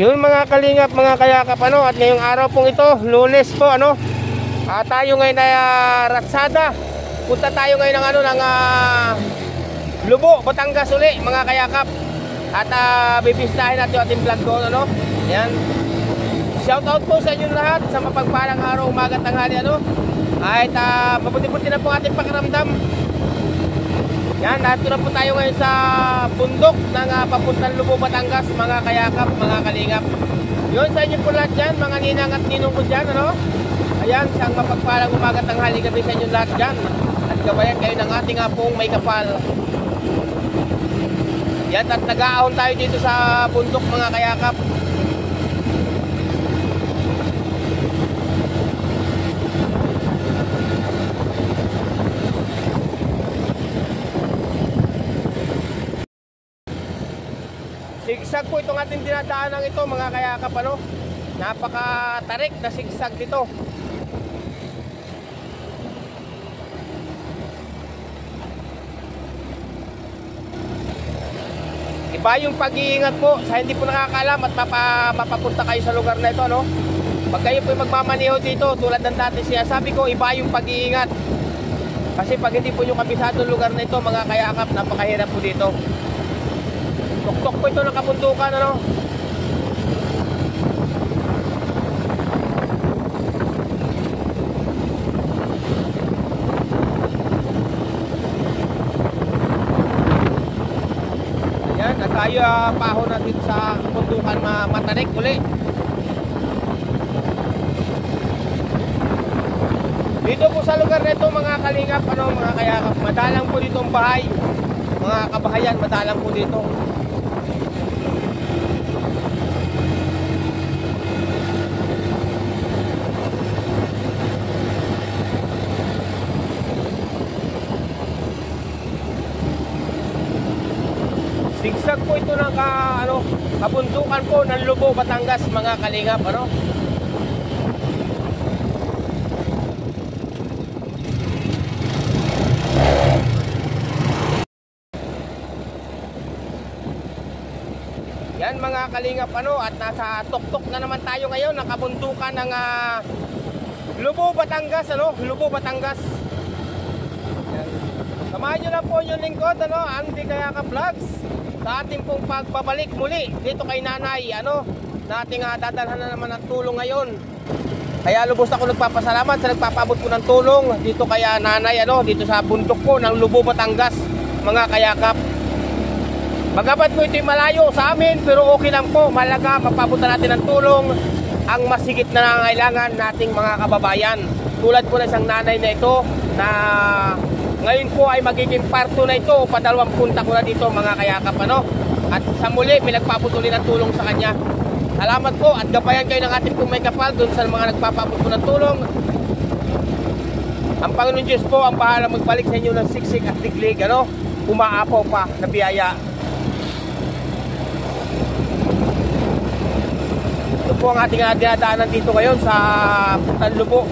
Yun mga kalingap, mga kayakap ano at ngayong araw pong ito, Lunes po ano. Uh, tayo ngayon ay uh, Ratsada. Punta tayo ngayon ng ano ng uh, Lubo, Batangas uli mga kayakap. At uh, ah, bibistahin natin yung ating vlog ko ano. Yan. Shout out po sa inyo lahat sa mapagpalang araw, umaga, tanghali ano. At uh, mabuti-buti na po ating pakiramdam. Yan, at na po tayo ngayon sa bundok ng uh, papuntang Lubo, Batangas, mga kayakap, mga kalingap. Yun, sa inyo po lahat dyan, mga ninang at ninong po dyan, ano? Ayan, siyang mapagpalang umagat ang hali gabi sa inyo lahat dyan. At gabayan kayo ng ating uh, ah, pong may kapal. Yan, at nag-aahon tayo dito sa bundok, mga kayakap. sigsag po itong ating dinadaanan ito mga kaya kapano. Napakatarik na sigsag dito Iba yung pag-iingat po sa hindi po nakakaalam at mapa, mapapunta kayo sa lugar na ito no. Pag kayo po magmamaneho dito tulad ng dati siya sabi ko iba yung pag-iingat. Kasi pag hindi po nyo kabisado lugar na ito mga kayakap napakahirap po dito. Tuktok po ito ng kabundukan ano. Ayan, at tayo uh, paho natin sa kabundukan ma matanik uli. Dito po sa lugar nito mga kalingap, ano mga kayakap, madalang po dito ang bahay. Mga kabahayan, madalang po dito. vlog po ito ng ka, ano, kabundukan po ng Lubo, Batangas mga kalingap ano? Yan mga kalingap ano at nasa tuktok na naman tayo ngayon nakabundukan ng uh, Lubo, Batangas ano? Lubo, Batangas Samahan nyo lang po yung lingkod, ano, Andy Kayaka Vlogs sa ating pong pagbabalik muli dito kay nanay ano nating uh, ah, dadalhan na naman ng tulong ngayon kaya lubos ako nagpapasalamat sa nagpapaabot po ng tulong dito kay ah, nanay ano dito sa bundok ko ng Lubo Matangas mga kayakap Magabat ko ito'y malayo sa amin pero okay lang po malaga mapapunta natin ng tulong ang masigit na nangangailangan nating mga kababayan tulad po na isang nanay na ito na ngayon po ay magiging part 2 na ito. Padalawang punta ko na dito mga kayakap. Ano? At sa muli, may nagpaputuli ng tulong sa kanya. Salamat po at gabayan kayo ng ating kumay kapal doon sa mga nagpapaputo ng tulong. Ang Panginoon Diyos po ang bahala magbalik sa inyo ng siksik at diglig. Ano? Umaapaw pa na biyaya. Ito po ang ating dinadaanan dito ngayon sa Tanlubo.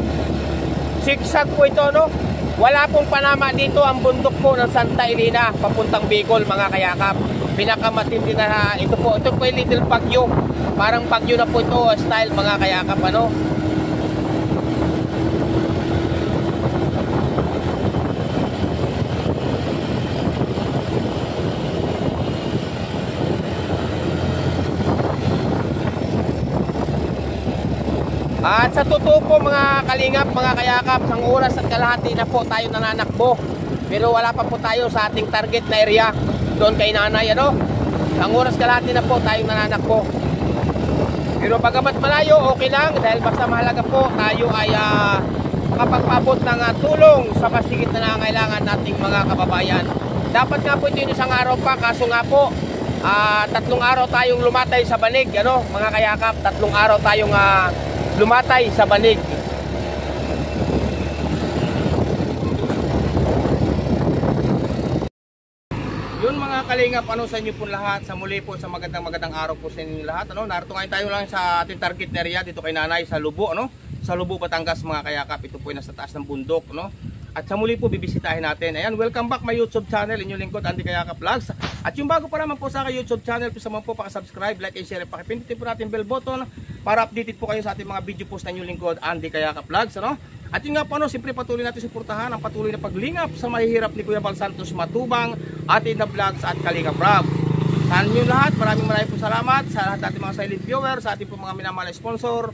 Siksag po ito, no? Wala pong panama dito ang bundok po ng Santa Elena papuntang Bicol mga kayakap. Pinakamatindi na ah, ito po. Ito po yung little pagyo. Parang pagyo na po ito ah, style mga kayakap ano. At sa totoo po mga kalingap, mga kayakap, ng oras at kalahati na po tayo nananakbo. Pero wala pa po tayo sa ating target na area doon kay nanay. Ano? Ang oras kalahati na po tayo nananakbo. Pero bagamat malayo, okay lang dahil basta mahalaga po tayo ay uh, ah, makapagpabot ng uh, tulong sa masigit na nangangailangan nating mga kababayan. Dapat nga po ito yung isang araw pa kaso nga po uh, tatlong araw tayong lumatay sa banig ano, mga kayakap, tatlong araw tayong uh, lumatay sa banig. Yun mga kalingap, ano sa inyo po lahat. Sa muli po, sa magandang magandang araw po sa inyo lahat. Ano, narito ngayon tayo lang sa ating target area dito kay nanay sa Lubo. Ano? Sa Lubo, Batangas mga kayakap. Ito po ay nasa taas ng bundok. no? At sa muli po bibisitahin natin. Ayan, welcome back my YouTube channel, inyong lingkod Andy Kayaka Vlogs. At yung bago pa naman po sa aking YouTube channel, please naman po paka-subscribe, like and share. paki-pindutin po natin bell button para updated po kayo sa ating mga video post na inyong lingkod Andy Kayaka Vlogs. Ano? At yun nga po, ano, siyempre patuloy natin suportahan ang patuloy na paglingap sa mahihirap ni Kuya Bal Santos Matubang, atin na vlogs at Kalinga Bravo. Sa inyo lahat, maraming maraming po salamat sa lahat ating mga silent viewers, sa ating po mga minamahal sponsor,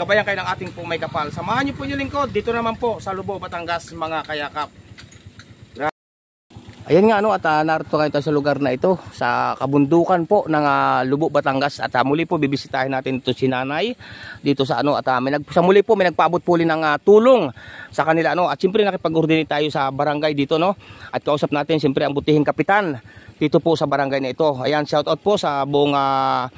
Gabayan kayo ng ating pong may kapal. Samahan niyo po yung lingkod. Dito naman po sa Lubo, Batangas, mga kayakap. Ayan nga ano, at uh, narito kayo sa lugar na ito sa kabundukan po ng uh, Lubo Batangas at uh, muli po bibisitahin natin ito si Nanay dito sa ano at uh, may nag, sa muli po may nagpaabot po ng uh, tulong sa kanila ano at siyempre nakipag-coordinate tayo sa barangay dito no at kausap natin siyempre ang butihing kapitan dito po sa barangay na ito. Ayan shout out po sa buong uh,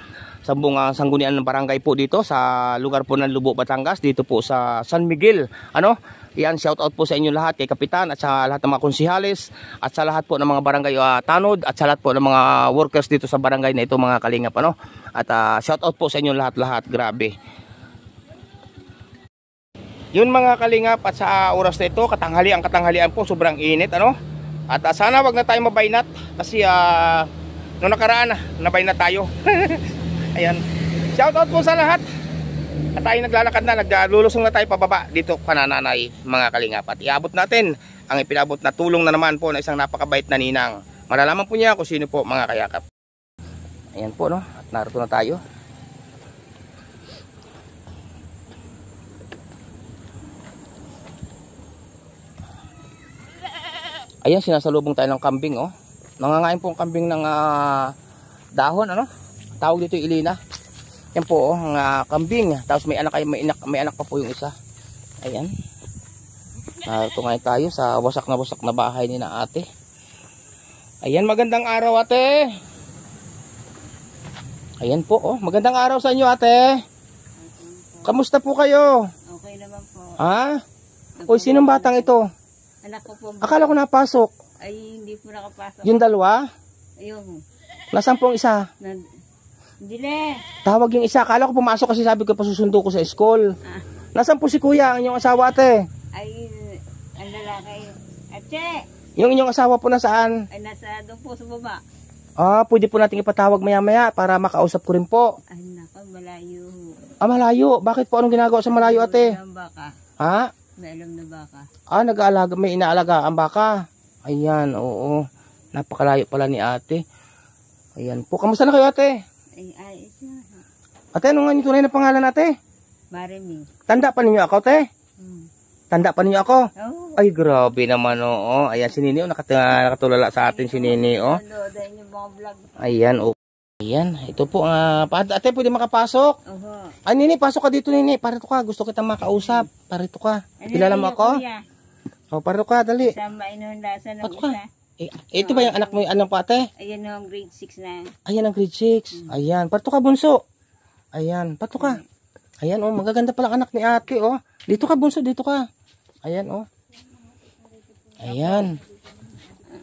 sa buong uh, sanggunian ng barangay po dito sa lugar po ng Lubo, Batangas dito po sa San Miguel ano yan shout out po sa inyo lahat kay kapitan at sa lahat ng mga konsihales at sa lahat po ng mga barangay uh, tanod at sa lahat po ng mga workers dito sa barangay na ito mga kalingap ano at uh, ah, shout out po sa inyo lahat lahat grabe yun mga kalingap at sa oras na ito katanghali ang katanghalian po sobrang init ano at uh, sana wag na tayo mabaynat kasi uh, noong nakaraan nabaynat tayo Ayan. Shout out po sa lahat. At tayo naglalakad na, naglulusong na tayo pababa dito kanananay mga kalingapat. Iabot natin ang ipinabot na tulong na naman po na isang napakabait na ninang. Malalaman po niya kung sino po mga kayakap. Ayan po no, at narito na tayo. Ayan, sinasalubong tayo ng kambing oh. Nangangain po ang kambing ng uh, dahon ano tawag dito Ilina. Yan po oh, ang uh, kambing. Tapos may anak may inak, may anak pa po yung isa. Ayan. Narito uh, ngayon tayo sa wasak na wasak na bahay ni na ate. Ayan, magandang araw ate. Ayan po oh, magandang araw sa inyo ate. Kamusta po kayo? Okay naman po. Ha? Oy, sinong batang ito? Anak ko po. Akala ko napasok. Ay, hindi po nakapasok. Yung dalawa? Ayun. Nasaan pong isa? Dile. Tawag yung isa. Kala ko pumasok kasi sabi ko pasusundo ko sa school. Ah. Nasaan po si kuya, ang inyong asawa ate? Ay, ang lalaki. Ate. Yung inyong asawa po nasaan? Ay, nasa doon po sa baba. Ah, pwede po natin ipatawag maya-maya para makausap ko rin po. Ay, nako, malayo. Ah, malayo. Bakit po anong ginagawa sa malayo ate? Ang baka. Ha? May na baka. Ah, nag-aalaga, may inaalaga ang baka. Ayan, oo. Napakalayo pala ni ate. Ayan po. Kamusta na kayo ate? Ay, ay, Ate, ano nga yung tunay na pangalan ate? Marimi. Tanda pa ninyo ako, te? Hmm. Tanda pa ninyo ako? Oh. Ay, grabe naman, oo. Oh. Ayan, si Nini, oh, nakat nakatulala sa atin si Nini, oh. Ayan, oo. Oh. Ayan, ito po, uh, ate, pwede makapasok? Oo. Uh -huh. Ay, Nini, pasok ka dito, Nini. Parito ka, gusto kita makausap. Parito ka. Ano Kilala mo ako? Kuya? Oh, parito ka, dali. Sama inuhundasan ng isa. Ka. Eh, ito ba yung anak mo, yung anong pate? Ayan o, grade 6 na. Ayan ang grade 6. Mm. Ayan, pato ka bunso. Ayan, pato ka. Mm. Ayan oh, magaganda pala anak ni ate oh. Dito ka bunso, dito ka. Ayan oh. Ayan.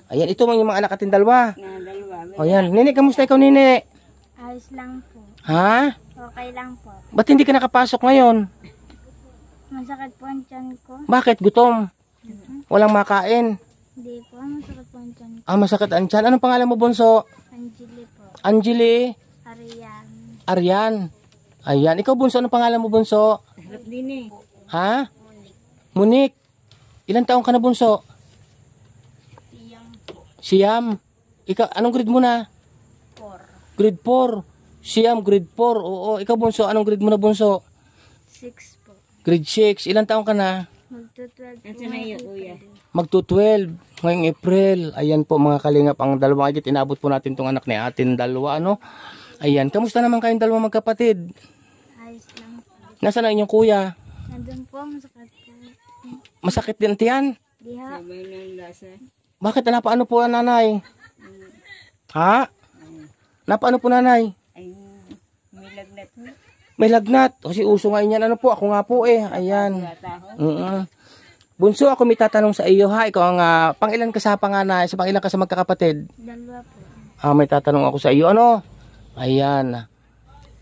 Ayan, ito mga yung mga anak atin dalawa. Na, dalawa. O oh, yan, nene, kamusta ikaw nene? Ayos lang po. Ha? Okay lang po. Ba't hindi ka nakapasok ngayon? Masakit po ang tiyan ko. Bakit? Gutom? Walang makain? Hindi po, masakit ang Ah, masakit ang tiyan. Anong pangalan mo, Bonso? Angeli po. Angeli? Arian. Arian. Ayan. Ikaw, Bunso, anong pangalan mo, Bunso? Hirap eh. Ha? Monique. Ilan taong ka na, Bunso? Siyam po. Siam? Ikaw, anong grade mo na? Four. Grade 4. Siam, grade 4. Oo. Ikaw, Bunso, anong grade mo na, Bunso? Six po. Grade 6. Ilan taong ka na? Magto-12. Nasaan Magto-12 ngayong April. Ayan po mga kalingap, ang dalawa agit, tinabot po natin tong anak ni atin dalawa, ano? Ayan, kamusta naman kayong dalawang magkapatid? Ayos lang. Nasaan ang inyong kuya? Nandun po, masakit po. Masakit din tiyan? Diha. Bakit na paano po ang nanay? Ha? Mm. Napaano po nanay? Ay, may lagnat May lagnat. Kasi uso nga yan. Ano po? Ako nga po eh. Ayan. Mm -mm. Bunso, ako may tatanong sa iyo ha. Ikaw ang uh, pangilan ka sa panganay, sa pangilan ka sa magkakapatid? Dalawa po. Ah, may tatanong ako sa iyo. Ano? Ayan.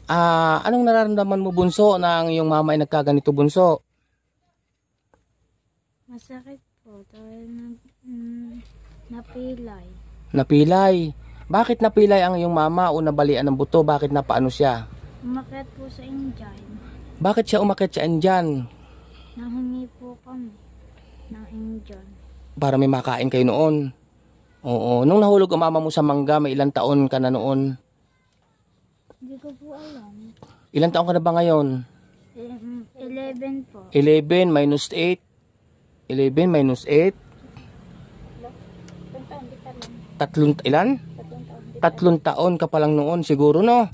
Ah, anong nararamdaman mo bunso na ang iyong mama ay nagkaganito bunso? Masakit po. Dahil na, mm, napilay. Napilay? Bakit napilay ang iyong mama o nabalian ng buto? Bakit napaano siya? Umakit po sa Indian. Bakit siya umakit sa Indian? Nahingi po kami. Diyan. Para may makain kayo noon. Oo. Nung nahulog ang mama mo sa mangga, may ilang taon ka na noon? Hindi ko po alam. Ilang taon ka na ba ngayon? 11 eh, po. 11 minus 8? 11 minus 8? Tatlong, ilan? Tatlong taon ka pa lang noon siguro no?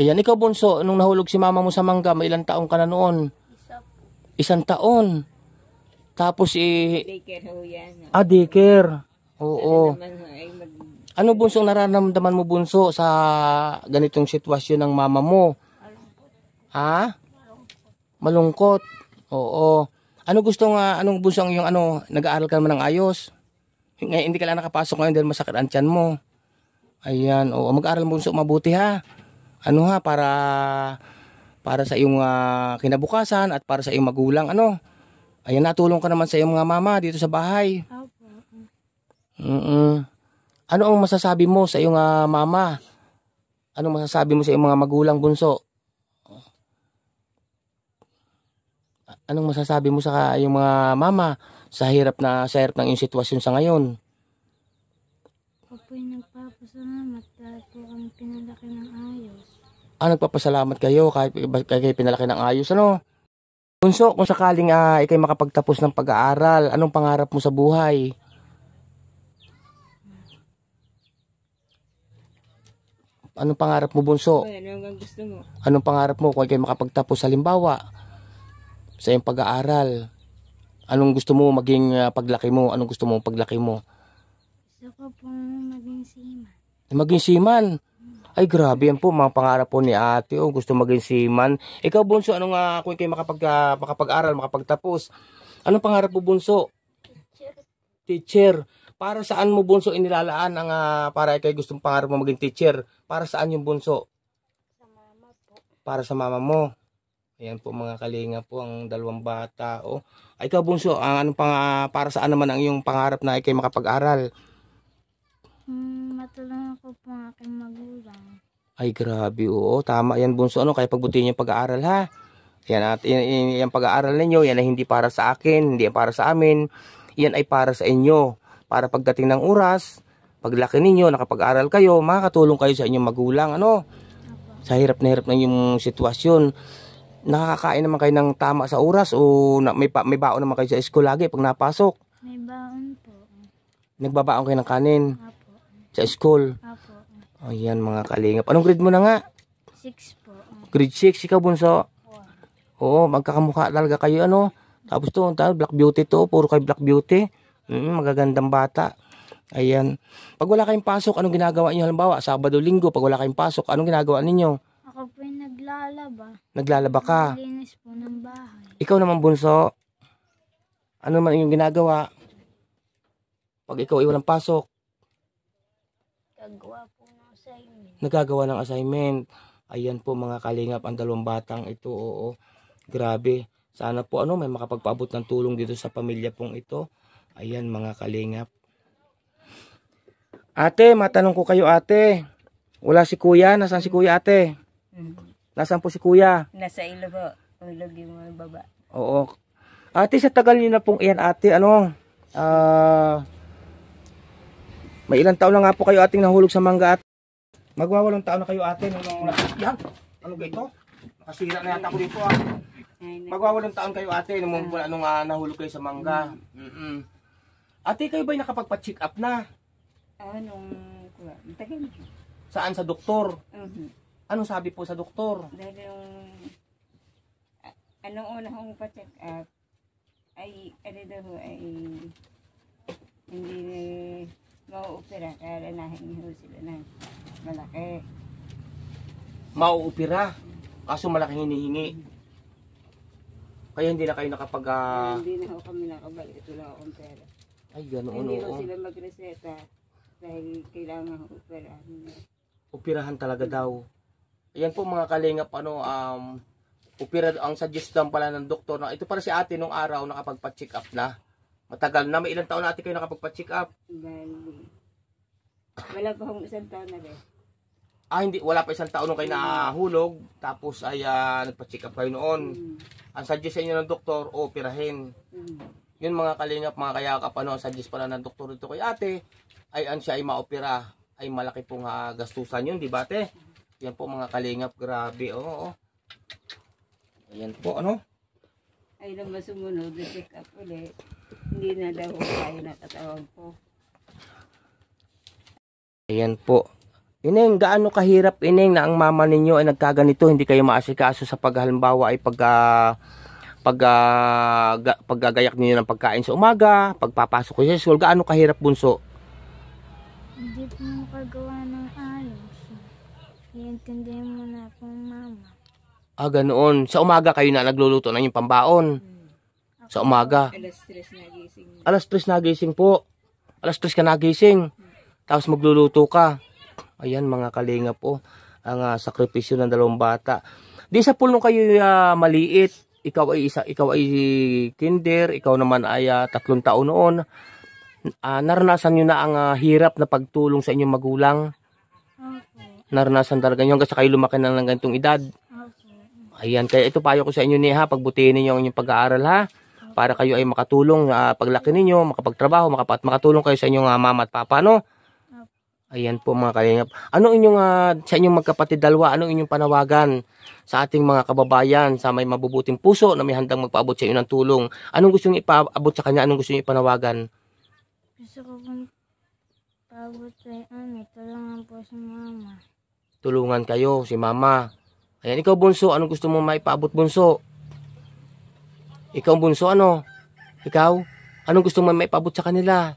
Ayan, ikaw bunso, nung nahulog si mama mo sa mangga, may ilang taon ka na noon? Isa po. Isang taon. Tapos eh... Daycare ho yan. Ah, daycare. Oo. Ano bunsong nararamdaman mo bunso sa ganitong sitwasyon ng mama mo? Ha? Malungkot. Oo. Ano gusto nga, anong bunso yung ano, nag-aaral ka naman ng ayos? Ngayon, hindi ka lang nakapasok ngayon dahil masakit ang tiyan mo. Ayan, oo. Mag-aaral bunso mabuti ha. Ano ha, para para sa iyong uh, kinabukasan at para sa iyong magulang ano Ayan, natulong ka naman sa iyong mga mama dito sa bahay. Opo. Mm-mm. Ano ang masasabi mo sa iyong uh, mama? Ano masasabi mo sa iyong mga magulang bunso? Anong masasabi mo sa iyong mga mama sa hirap na sa hirap ng iyong sitwasyon sa ngayon? Opo, nagpapasalamat dahil po kami pinalaki ng ayos. Ah, nagpapasalamat kayo kahit, kahit pinalaki ng ayos. Ano? Bunso, kung sakaling uh, ikay makapagtapos ng pag-aaral, anong pangarap mo sa buhay? Anong pangarap mo, Bunso? Anong gusto mo? Anong pangarap mo kung ikay makapagtapos? Halimbawa, sa iyong pag-aaral, anong gusto mo maging uh, paglaki mo? Anong gusto mo paglaki mo? Gusto ko pong maging siman. Maging siman? Ay grabe yan po, mga pangarap po ni ate. Oh, gusto maging seaman. Ikaw bunso, anong nga kung kayo makapag, uh, makapag-aral, makapagtapos? Anong pangarap po bunso? Teacher. Teacher. Para saan mo bunso inilalaan ang uh, para kay gustong pangarap mo maging teacher? Para saan yung bunso? Sa mama po. Para sa mama mo. Ayan po mga kalinga po ang dalawang bata. Oh. Ay ka bunso, ang anong pang, ah, para saan naman ang iyong pangarap na ikay makapag-aral? Mm, matulungan ko po ang aking magulang. Ay grabe, oo. Tama yan bunso. Ano, kaya pagbutihin yung pag-aaral ha. Yan at yan, yan, yan pag-aaral ninyo, yan ay hindi para sa akin, hindi para sa amin. Yan ay para sa inyo. Para pagdating ng oras, paglaki ninyo, nakapag-aral kayo, makakatulong kayo sa inyong magulang. Ano? Sa hirap na hirap ng yung sitwasyon. Nakakain naman kayo ng tama sa oras o na, may, pa, may baon naman kayo sa school lagi pag napasok? May baon po. Nagbabaon kayo ng kanin? Apo. Sa school? Apo. Ayan mga kalingap. Anong grade mo na nga? 6 po. Grade 6, ikaw bunso? Oo, magkakamukha talaga kayo ano. Tapos to, black beauty to, puro kay black beauty. Mm, magagandang bata. Ayan. Pag wala kayong pasok, anong ginagawa niyo halimbawa? Sabado, linggo, pag wala kayong pasok, anong ginagawa ninyo? Ako po yung naglalaba. Naglalaba ka? Naglinis po ng bahay. Ikaw naman bunso. Ano man yung ginagawa? Pag ikaw ay walang pasok, nagagawa ng assignment. Ayan po mga kalingap ang dalawang batang ito. Oo, grabe. Sana po ano may makapagpaabot ng tulong dito sa pamilya pong ito. Ayan mga kalingap. Ate, matanong ko kayo ate. Wala si kuya. Nasaan si kuya ate? Mm. Nasaan po si kuya? Nasa ilog po. Ilog yung mga baba. Oo. Ate, sa tagal niyo na pong iyan ate, ano? Ah... Uh, may ilang taon na nga po kayo ating nahulog sa mangga at Magwawalong taon na kayo ate nung nung yan. Ano ba ito? Nakasira na yata ko dito ah. Magwawalong taon kayo ate nung mula ah. nung uh, nahulog kayo sa mangga. Mm -mm. Ate kayo ba'y nakapagpa-check up na? Anong ah, kuha? Matagal Saan sa doktor? Mhm. Anong sabi po sa doktor? Dahil yung anong una kong pa-check up ay ano daw ay hindi Mauupira, kaya lanahin niyo sila ng malaki. Mauupira? Kaso malaking hinihingi. Kaya hindi na kayo nakapag... ah, hindi na ako kami nakabalik. Ito lang akong pera. Ay, ganoon, hindi ko sila magreseta dahil kailangan ko operahan Upirahan talaga daw. Ayan po mga kalingap, ano, um, upira, ang suggestion pala ng doktor. Na, ito para si ate nung araw nakapag check up na. Matagal na, may ilang taon na ate kayo nakapagpa-check up? Wala pa akong isang taon na rin. Ah, hindi, wala pa isang taon nung kayo nahulog. Tapos ay ah, nagpa-check up kayo noon. Mm. Ang suggest sa inyo ng doktor, operahin. Mm. Yun mga kalingap, mga kayakap, ano, ang suggest pala ng doktor dito kay ate, ay ang siya ay maopera, ay malaki pong ah, gastusan yun, di ba ate? Yan po mga kalingap, grabe, oo. oo. Ayan po, ano? Ay naman sumunod, check up ulit. Hindi na daw tayo nakatawag po. Ayan po. Ineng, gaano kahirap ineng na ang mama ninyo ay nagkaganito, hindi kayo maasikaso sa paghalimbawa ay pag uh, pag uh, ga, paggagayak niyo ng pagkain sa umaga, pagpapasok ko sa school, gaano kahirap bunso? Hindi po makagawa ng ayos. Iintindihan mo na po mama. Ah, ganoon. Sa umaga kayo na nagluluto ng yung pambaon. Hmm. Sa umaga. Alas 3 nagising. Alas 3 gising po. Alas 3 ka nagising. Hmm. Tapos magluluto ka. Ayan mga kalinga po. Ang uh, sakripisyo ng dalawang bata. Di sa pulong kayo uh, ah, maliit. Ikaw ay isa, ikaw ay kinder, ikaw naman ay uh, tatlong taon noon. Uh, naranasan niyo na ang uh, hirap na pagtulong sa inyong magulang. Okay. Naranasan talaga niyo hanggang sa kayo lumaki na ng ganitong edad. Ayan, kaya ito payo ko sa inyo niya ha, pagbutihin niyo ang inyong pag-aaral ha para kayo ay makatulong uh, paglaki ninyo, makapagtrabaho, makapat makatulong kayo sa inyong uh, mama at papa, no? Ayan po mga kalingap. Ano inyong uh, sa inyong magkapatid dalawa, ano inyong panawagan sa ating mga kababayan sa may mabubuting puso na may handang magpaabot sa inyo ng tulong? Anong gusto niyong ipaabot sa kanya? Anong gusto niyong ipanawagan? Gusto ko pong paabot kay ano, tulungan po si mama. Tulungan kayo si mama. Ayan, ikaw bunso, anong gusto mo maipaabot bunso? Ikaw bunso, ano? Ikaw? Anong gusto mo maipabot sa kanila?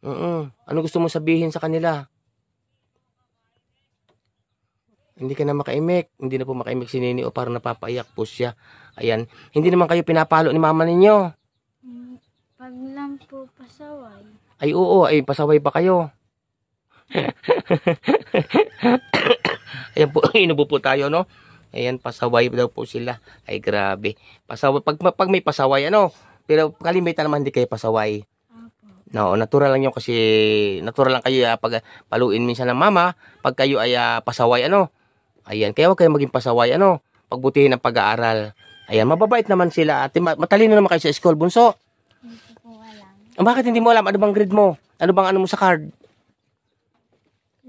Oo. Uh -uh. Anong gusto mo sabihin sa kanila? Hindi ka na makaimik. Hindi na po makaimik si Nini o para napapaiyak po siya. Ayan. Hindi naman kayo pinapalo ni mama ninyo. Pag lang po pasaway. Ay oo, ay pasaway pa kayo. Ayan po, inubo po tayo, no? Ayan, pasaway daw po sila. Ay, grabe. Pasaway. Pag, pag may pasaway, ano? Pero kalimitan naman hindi kayo pasaway. No, natural lang yun kasi natural lang kayo uh, pag ah, paluin minsan ng mama pag kayo ay uh, pasaway ano. Ayan, kaya huwag kayong maging pasaway ano. Pagbutihin ang pag-aaral. Ayan, mababait naman sila. Ate, matalino naman kayo sa school, bunso. Hindi ko alam. bakit hindi mo alam? Ano bang grade mo? Ano bang ano mo sa card?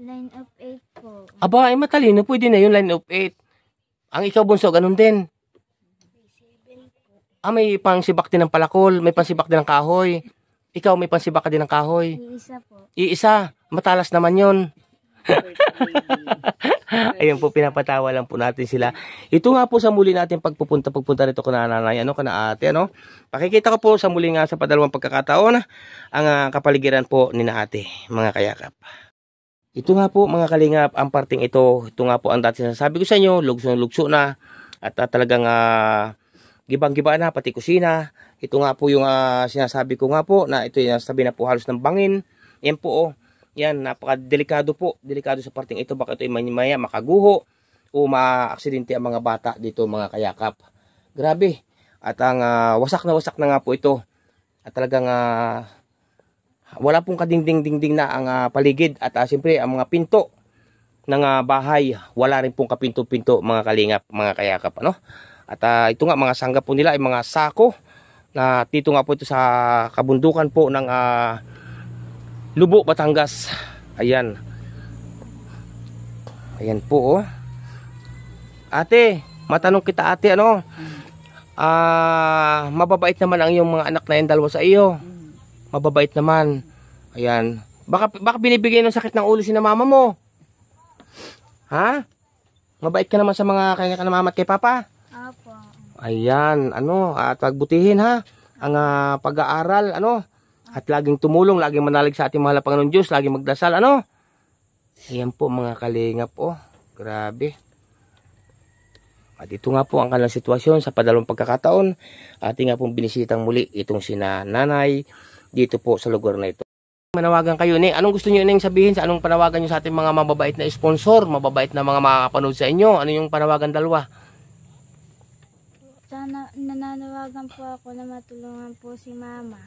Line of 8 po. Aba, ay eh, matalino. Pwede na yung line of 8. Ang ikaw bunso, ganun din. Ah, may pangsibak din ng palakol, may pangsibak din ng kahoy. Ikaw may pansibak din ng kahoy. Iisa po. Iisa. Matalas naman yon. Ayun po, pinapatawa lang po natin sila. Ito nga po sa muli natin pagpupunta, pagpunta rito ko na nanay, ano, kana ate, ano. Pakikita ko po sa muli nga sa padalawang pagkakataon ang uh, kapaligiran po ni na ate, mga kayakap. Ito nga po mga kalingap, ang parting ito, ito nga po ang dati sasabi ko sa inyo, lugso na lugso na at uh, talagang uh, gibang-giba na pati kusina. Ito nga po yung uh, sinasabi ko nga po na ito yung sabi na po halos ng bangin. Yan po oh. Yan, napakadelikado po. Delikado sa parting ito baka ito ay maya makaguho o ma maaksidente ang mga bata dito mga kayakap. Grabe. At ang uh, wasak na wasak na nga po ito. At talagang uh, wala pong kadingding-dingding na ang uh, paligid at uh, siyempre ang mga pinto ng uh, bahay wala rin pong kapinto-pinto mga kalingap mga kayakap ano at uh, ito nga mga sanggap po nila ay mga sako na dito nga po ito sa kabundukan po ng uh, Lubo Batangas ayan ayan po oh ate matanong kita ate ano hmm. ah uh, mababait naman ang iyong mga anak na yan dalawa sa iyo Mababait naman. Ayan. Baka, baka binibigay ng sakit ng ulo si na mama mo. Ha? Mabait ka naman sa mga kanya ka na mama at kay papa? Apo. Ayan. Ano? At pagbutihin ha? Ang uh, pag-aaral. Ano? At laging tumulong. Laging manalig sa ating mahal na Panginoon Diyos. Laging magdasal. Ano? Ayan po mga kalinga po. Oh. grabe. At ito nga po ang kanilang sitwasyon sa padalong pagkakataon. Ating nga pong binisitang muli itong sina nanay, dito po sa lugar na ito. Manawagan kayo, Neng. Anong gusto niyo, Neng, sabihin sa anong panawagan niyo sa ating mga mababait na sponsor, mababait na mga makakapanood sa inyo? Ano yung panawagan dalawa? Sana nananawagan po ako na matulungan po si Mama.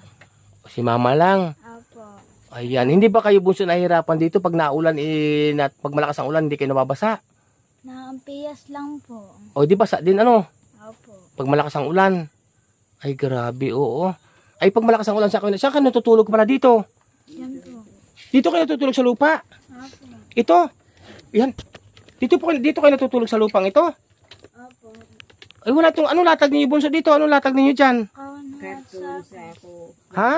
Si Mama lang? Opo. Ayan. Hindi ba kayo bunso nahihirapan dito pag naulan, eh, na, pag malakas ang ulan, hindi kayo nababasa? Nakampiyas lang po. O, di ba sa din ano? Opo. Pag malakas ang ulan. Ay, grabe, oo. Ay, pag malakas ang ulan, sa kayo, saan kayo natutulog pala dito? Yan po. Dito kayo natutulog sa lupa? Apo. Ito? Yan. Dito, po, dito kayo natutulog sa lupang ito? Apo. Ay, wala tong, anong latag niyo Bunso, dito? Anong latag ninyo dyan? Karton ano, sa ako. Ha?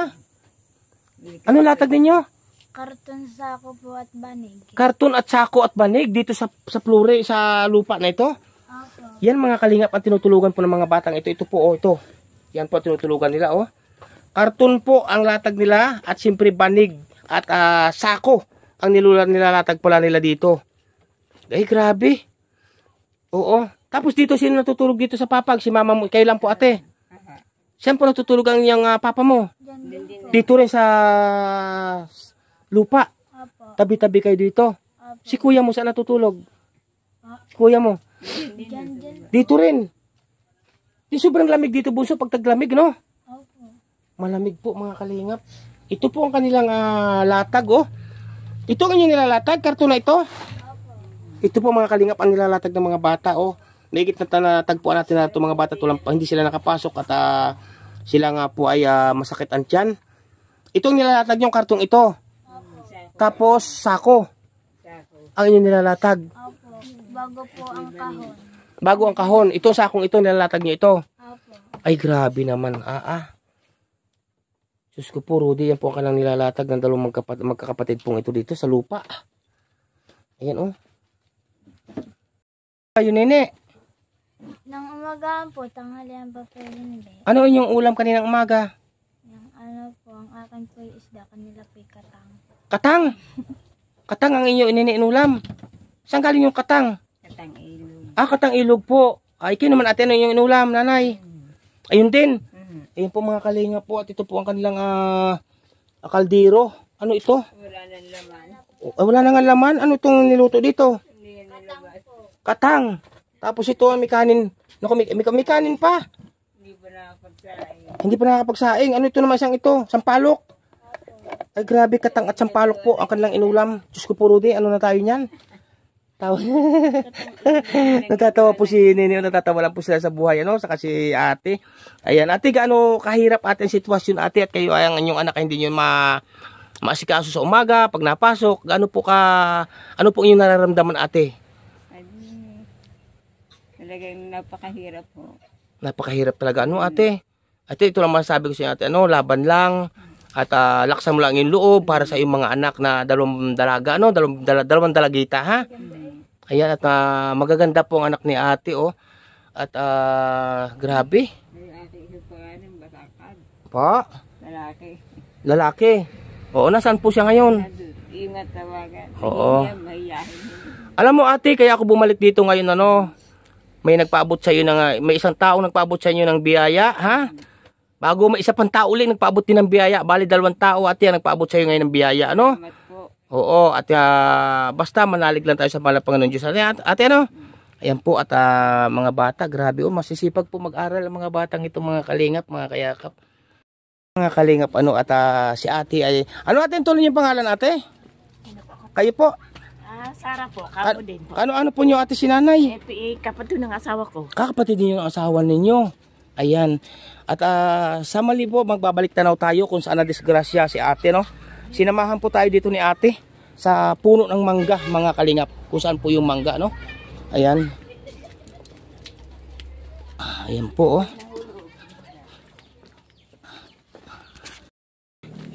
Anong latag niyo? Karton sako po at banig. Karton at sako at banig dito sa, sa plure, sa lupa na ito? Apo. Yan mga kalingap ang tinutulugan po ng mga batang ito. Ito po, oh, ito. Yan po tinutulugan nila, oh. Karton po ang latag nila at siyempre banig at uh, sako ang nilulan nila latag pala nila dito. Ay grabe. Oo. Tapos dito sino natutulog dito sa papag? Si mama mo. Kayo lang po ate. Saan po natutulog ang yung uh, ah, papa mo? Dito rin sa lupa. Tabi-tabi kayo dito. Si kuya mo saan natutulog? kuya mo. Dito rin. Di sobrang lamig dito bunso pag taglamig no? Malamig po mga kalingap. Ito po ang kanilang uh, latag oh. Ito ang nilalatag, karton na ito. Ito po mga kalingap ang nilalatag ng mga bata oh. Naigit na natagpuan natin na ito mga bata tulang, hindi sila nakapasok at uh, sila nga po ay uh, masakit ang tiyan. Ito ang nilalatag yung kartong ito. Tapos sako. Ang inyo nilalatag. Bago po ang kahon. Bago ang kahon. Ito sakong ito nilalatag niyo ito. Ay grabe naman. Ah ah. Diyos ko po, Rudy, yan po ang kanilang nilalatag ng dalawang magkapat magkakapatid pong ito dito sa lupa. Ayan, oh. Kayo, nene. Nang umaga po, tanghalian ba po hindi? Ano inyong ulam kaninang umaga? Yung ano po, ang akin po yung isda, kanila po katang. Katang? katang ang inyo inininulam? Saan galing yung katang? Katang ilog. Ah, katang ilog po. Ay, kayo naman ate, ano yung inulam, nanay? Hmm. Ayun din. Mm. Ayun po mga kalinga po at ito po ang kanilang uh, kaldero. Ano ito? Wala nang laman. Oh, wala nang laman? Ano itong niluto dito? Katang. Katang. Tapos ito may kanin. Naku, may, may, may kanin pa. Hindi pa nakakapagsaing. Hindi pa nakakapagsaing. Ano ito naman isang ito? Sampalok. Ay grabe katang at sampalok po ang kanilang inulam. Diyos ko po Rudy, ano na tayo niyan? Tawa. natatawa po si Nene, natatawa lang po sila sa buhay, ano, saka si ate. Ayan, ate, gaano kahirap ate sitwasyon ate at kayo ay ang inyong anak hindi niyo ma maasikaso sa umaga, pag napasok, gaano po ka, ano po inyong nararamdaman ate? Talagang napakahirap po. Napakahirap talaga, ano ate? Ate, ito lang masasabi ko sa inyo ate, ano, laban lang at uh, laksan mo lang yung loob para sa iyong mga anak na dalawang dalaga, ano, dalawang, dalawang dalagita, ha? Ayan at uh, magaganda po ang anak ni ate oh. At uh, grabe. Pa? Lalaki. Lalaki. Oo, nasaan po siya ngayon? Ingat tawagan. Oo. Alam mo ate, kaya ako bumalik dito ngayon ano. May nagpaabot sa iyo ng ah, may isang tao nagpaabot sa inyo ng biyaya, ha? Bago may isa pang tao ulit nagpaabot din ng biyaya, bali dalawang tao ate nagpaabot sa iyo ngayon ng biyaya, ano? Salamat Oo, at uh, basta manalig lang tayo sa mga Panginoon Diyos. At, at ano? Ayan po at uh, mga bata, grabe oh, masisipag po mag-aral ang mga batang itong mga kalingap, mga kayakap. Mga kalingap ano at uh, si Ate ay ano ate tuloy niyo pangalan ate? Kayo po? Ah, Sara po, kapo din po. Ano ano po niyo ate si Nanay? Eh, eh kapatid ng asawa ko. Kakapatid niyo ng asawa ninyo. Ayan. At uh, sa mali po, magbabalik tanaw tayo kung saan na disgrasya si ate, no? Sinamahan po tayo dito ni ate sa puno ng mangga mga kalingap. Kung saan po yung mangga no. Ayan. Ah, ayan po oh.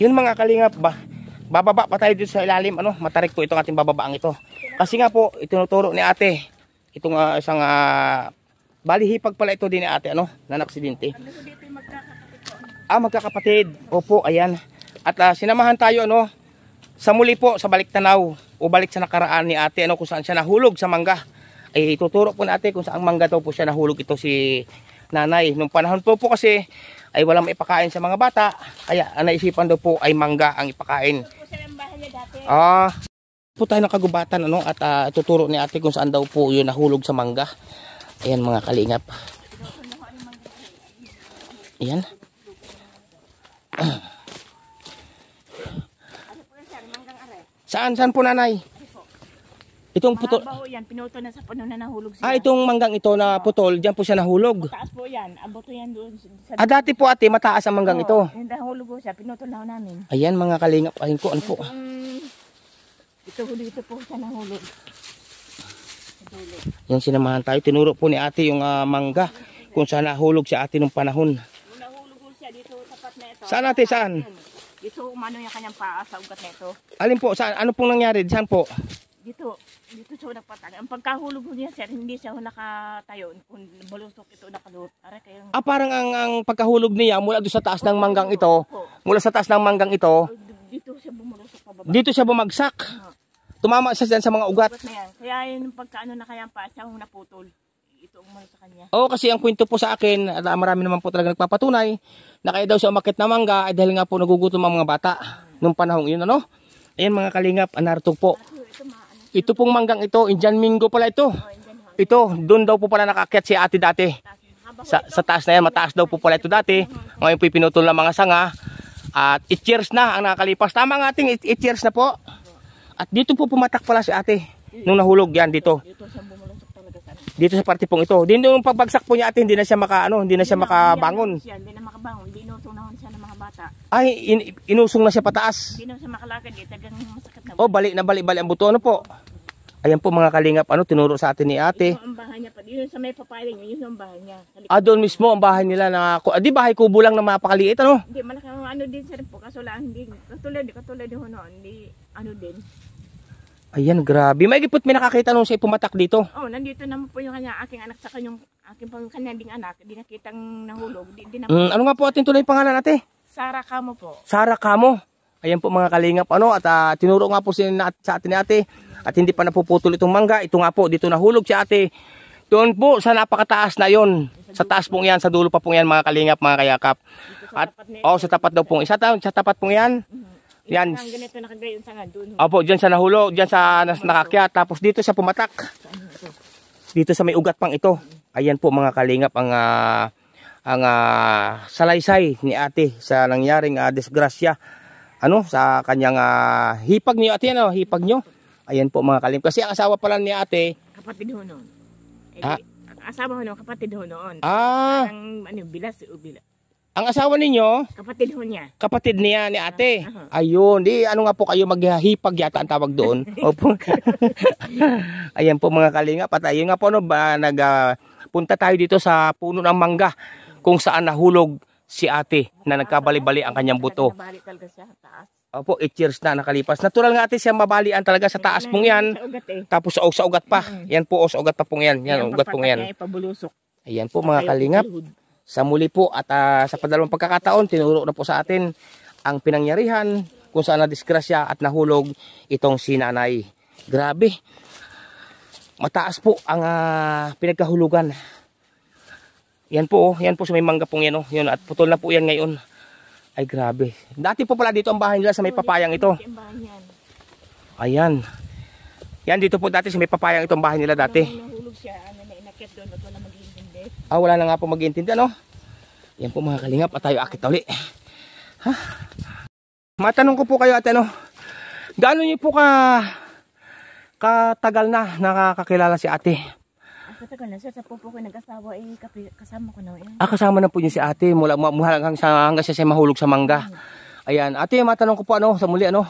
Yun mga kalingap ba. Bababa pa tayo dito sa ilalim ano. Matarik po itong ating bababaang ito. Kasi nga po itinuturo ni ate itong uh, isang uh, ah, balihipag pala ito din ni ate ano. na Ano Ah magkakapatid. Opo ayan. At uh, sinamahan tayo ano, sa muli po sa balik tanaw o balik sa nakaraan ni ate ano, kung saan siya nahulog sa mangga. Ay ituturo po natin kung saan mangga daw po siya nahulog ito si nanay. Nung panahon po po kasi ay walang maipakain sa mga bata. Kaya ang naisipan daw po ay mangga ang ipakain. Ah, uh, po tayo ng kagubatan ano at uh, ah, tuturo ni ate kung saan daw po yun nahulog sa mangga. Ayan mga kalingap. Ayan. Saan? Saan po nanay? Itong putol. Mahaba yan, pinutol na sa puno na nahulog siya. Ah, itong manggang ito na putol, diyan po siya nahulog. Mataas po yan, abot yan doon. Sa... Ah, dati po ate, mataas ang manggang Oo, ito. Yung nahulog po siya, pinutol na namin. Ayan mga kalingap, ayun po, ano po. Mm, ito huli, dito po siya nahulog. Yan, sinamahan tayo. Tinuro po ni ate yung ah, mangga kung saan nahulog siya ate nung panahon. Nung nahulog po siya dito, tapat na ito. Saan ate, saan? Dito umano yung kanyang paa sa ugat nito. Alin po? Sa, ano pong nangyari? Saan po? Dito. Dito siya nagpatag. Ang pagkahulog niya sir, hindi siya nakatayo. Balusok ito nakalot. Aray kayong... Ah, parang ang, ang pagkahulog niya mula doon sa taas ng manggang ito. Mula sa taas ng manggang ito. Oh, dito siya bumulusok pababa. Dito siya bumagsak. Tumama siya dyan sa mga ugat. Kaya yung pagkaano na kayang pa siya naputol. Ito umano sa kanya. Oo, oh, kasi ang kwento po sa akin, marami naman po talaga nagpapatunay na daw siya umakit na mangga ay dahil nga po nagugutom ang mga bata nung panahong yun ano. Ayan mga kalingap, anarto po. Ito pong manggang ito, Indian Mingo pala ito. Ito, doon daw po pala nakakyat si ate dati. Sa, sa taas na yan, mataas daw po pala ito dati. Ngayon po pinutol ng mga sanga. At it cheers na ang nakakalipas. Tama nga ating it, it cheers na po. At dito po pumatak pala si ate nung nahulog yan dito dito sa party pong ito. Din yung pagbagsak po niya at hindi na siya makaano, hindi na siya makabangon. Hindi na makabangon, inusong na siya ng mga bata. Ay, in, inusong na siya pataas. Hindi na siya makalakad, eh, tagang masakit na. Oh, bali na bali bali ang buto ano po. Ayan po mga kalingap, ano tinuro sa atin ni ate. Ito ang bahay niya pa, yun sa may papayag, yun ang bahay niya. Kalik ah, doon mismo ang bahay nila na, ah, di bahay kubo lang na mapakaliit, ano? Hindi, malaki ano din sa rin po, kaso lang, hindi, katulad, katulad ho noon, hindi, ano din. Ayan, grabe. May gipot may nakakita nung siya pumatak dito. Oh, nandito naman po yung kanya, aking anak sa kanyang aking pang kanyang anak. Di nakitang nahulog. Di, di naman. Mm, ano nga po ating tunay pangalan ate? Sara Kamo po. Sara Kamo. Ayan po mga kalingap ano at uh, tinuro nga po si, na, sa atin ni ate at hindi pa napuputol itong mangga. Ito nga po dito nahulog si ate. Doon po sa napakataas na yon. Sa taas pong yan, sa dulo pa pong yan mga kalingap, mga kayakap. At oh, sa tapat daw pong isa, sa tapat pong yan. Mm -hmm. Yan. Ang ganito nakagayon sa nga doon. Oh. Opo, diyan sa nahulo, diyan sa nas nakakyat, tapos dito sa pumatak. Dito sa may ugat pang ito. Ayan po mga kalingap ang uh, ang uh, salaysay ni ate sa nangyaring uh, disgrasya ano sa kanyang uh, hipag niyo ate ano hipag niyo ayan po mga kalim kasi ang asawa pala ni ate kapatid ho noon eh, ah? asawa ho noon kapatid ho noon ah. parang ano bilas o bilas ang asawa ninyo, Kapatid ho niya. kapatid niya ni ate. Ah, ah, ah. Ayun, di ano nga po kayo maghihipag yata ang tawag doon. Opo. Ayan po mga kalingap at nga po no, ba, nag, ah, punta tayo dito sa puno ng mangga kung saan nahulog si ate na nagkabali-bali ang kanyang buto. Nabali talaga siya. Taas. Opo, 8 years na nakalipas. Natural nga ate siya mabalian talaga sa taas pong yan. Eh. Tapos sa, ugat pa. Yan po, oh, sa ugat pa pong yan. Yan, ugat papatak pong yan. Ayan po mga kalingap. Sa muli po at uh, sa padalawang pagkakataon, tinuro na po sa atin ang pinangyarihan kung saan na-disgrasya at nahulog itong sinanay. Grabe, mataas po ang uh, ah, pinagkahulugan. Yan po, oh, yan po sa may mangga pong yan. Oh, yun, at putol na po yan ngayon. Ay grabe. Dati po pala dito ang bahay nila sa may papayang ito. Ayan. Yan dito po dati sa may papayang itong bahay nila dati. Nahulog siya, ano, na nainakit doon at wala Ah, wala na nga po mag-iintindi, ano? Yan po mga kalingap at tayo akit uli. Ha? Matanong ko po kayo at ano, gaano niyo po ka katagal na nakakakilala si ate? Katagal na sir, sa po po ko nag-asawa, eh, kasama ko na. Eh. Ah, kasama na po niyo si ate mula, mula hanggang, sa, hanggang siya siya mahulog sa mangga. Mm. Ayan, ate, matanong ko po ano, sa muli ano,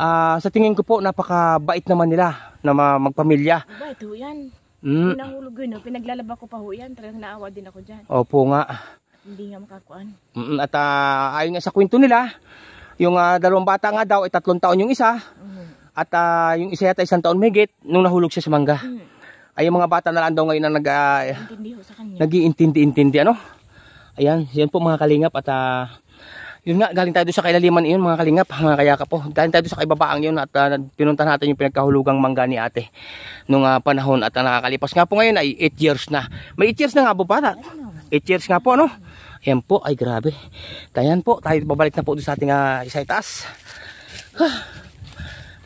uh, sa tingin ko po napakabait naman nila na magpamilya. Bait ho yan. Mm. Pinahulog yun, no? pinaglalaba ko pa ho yan. Talagang naawa din ako dyan. Opo nga. hindi nga makakuan. Mm, at uh, ayon nga sa kwento nila, yung uh, dalawang bata nga daw, ay tatlong taon yung isa. Mm. At uh, yung isa yata isang taon migit nung nahulog siya sa mangga. Mm. Ay yung mga bata na lang daw ngayon na nag, uh, nag-iintindi-intindi. Ano? Ayan, yan po mga kalingap at uh, yun nga, galing tayo sa kailaliman iyon mga kalingap, mga kayakap po. Oh. Galing tayo sa kaibabaang yun at uh, ah, pinunta natin yung pinagkahulugang mangga ni ate nung uh, panahon at uh, nakakalipas nga po ngayon ay 8 years na. May 8 years na nga po para. 8 years nga po ano. Ayan po, ay grabe. Tayan po, tayo babalik na po doon sa ating uh, isa taas. Ah.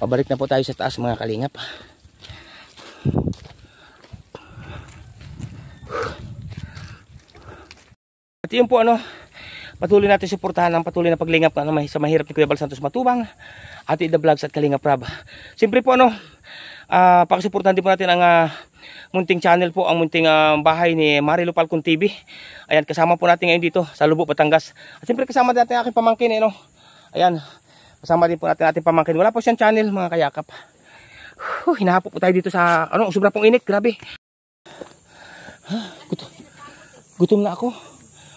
na po tayo sa taas mga kalingap. At yun po ano, Patuloy natin suportahan ang patuloy na paglingap ano, sa mahirap ni Kuya Bal Santos Matubang at Ida Vlogs at Kalinga Prab. Siyempre po ano, uh, pakisuportahan din po natin ang uh, munting channel po, ang munting uh, bahay ni Marilo Falcon TV. Ayan, kasama po natin ngayon dito sa Lubo, Patangas At siyempre kasama din natin aking pamangkin, eh, no? Ayan, kasama din po natin ating pamangkin. Wala po siyang channel, mga kayakap. Huh, hinahapok po tayo dito sa, ano, sobrang pong init, grabe. Huh, gutom. Gutom na ako.